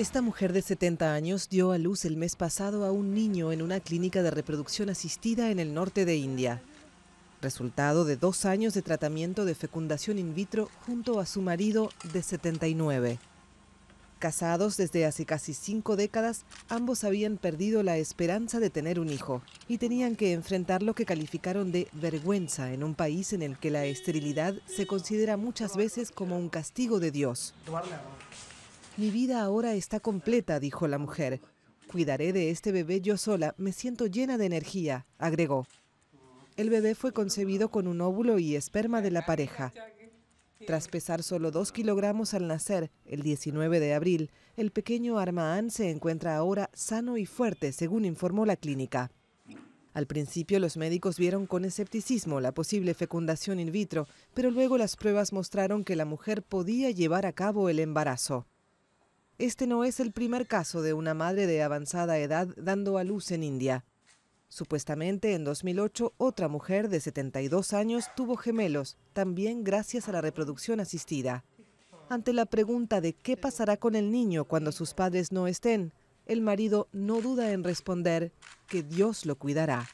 Esta mujer de 70 años dio a luz el mes pasado a un niño en una clínica de reproducción asistida en el norte de India. Resultado de dos años de tratamiento de fecundación in vitro junto a su marido de 79. Casados desde hace casi cinco décadas, ambos habían perdido la esperanza de tener un hijo y tenían que enfrentar lo que calificaron de vergüenza en un país en el que la esterilidad se considera muchas veces como un castigo de Dios. Mi vida ahora está completa, dijo la mujer. Cuidaré de este bebé yo sola, me siento llena de energía, agregó. El bebé fue concebido con un óvulo y esperma de la pareja. Tras pesar solo dos kilogramos al nacer, el 19 de abril, el pequeño Armaán se encuentra ahora sano y fuerte, según informó la clínica. Al principio los médicos vieron con escepticismo la posible fecundación in vitro, pero luego las pruebas mostraron que la mujer podía llevar a cabo el embarazo este no es el primer caso de una madre de avanzada edad dando a luz en India. Supuestamente en 2008 otra mujer de 72 años tuvo gemelos, también gracias a la reproducción asistida. Ante la pregunta de qué pasará con el niño cuando sus padres no estén, el marido no duda en responder que Dios lo cuidará.